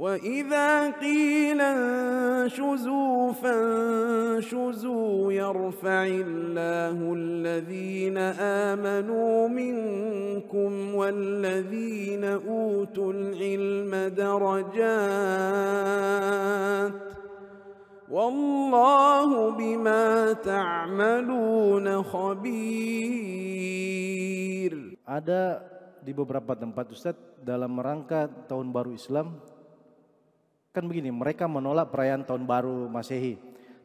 وإذا قيل انشزوا فانشزوا يرفع الله الذين آمنوا منكم والذين أوتوا العلم درجات والله بما تعملون خبير Ada di beberapa tempat Ustaz dalam rangka tahun baru Islam Kan begini, mereka menolak perayaan tahun baru Masehi.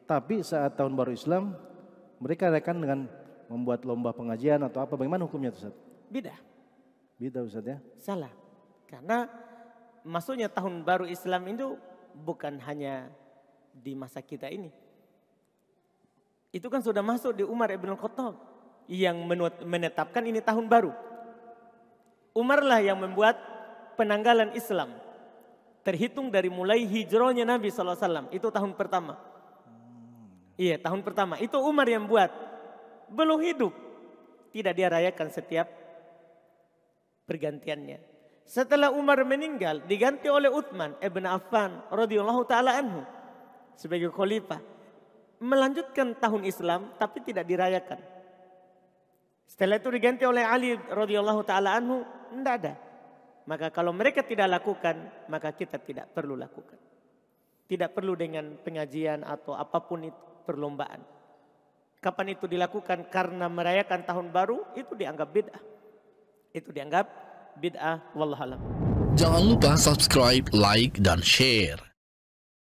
Tapi saat tahun baru Islam, mereka rekan dengan membuat lomba pengajian atau apa. Bagaimana hukumnya itu Ustaz? Beda, beda Ustaz ya? Salah. Karena maksudnya tahun baru Islam itu bukan hanya di masa kita ini. Itu kan sudah masuk di Umar Ibn Khattab yang menetapkan ini tahun baru. Umarlah yang membuat penanggalan Islam. Terhitung dari mulai hijrahnya Nabi SAW. Itu tahun pertama. Iya tahun pertama. Itu Umar yang buat. Belum hidup. Tidak dia rayakan setiap pergantiannya. Setelah Umar meninggal diganti oleh Uthman ibn Affan radhiyallahu taala anhu sebagai khalifah melanjutkan tahun Islam tapi tidak dirayakan. Setelah itu diganti oleh Ali radhiyallahu taala anhu, tidak ada. Maka kalau mereka tidak lakukan, maka kita tidak perlu lakukan. Tidak perlu dengan pengajian atau apapun itu perlombaan. Kapan itu dilakukan karena merayakan tahun baru itu dianggap bid'ah. Itu dianggap bid'ah wallahualam. Jangan lupa subscribe, like, dan share.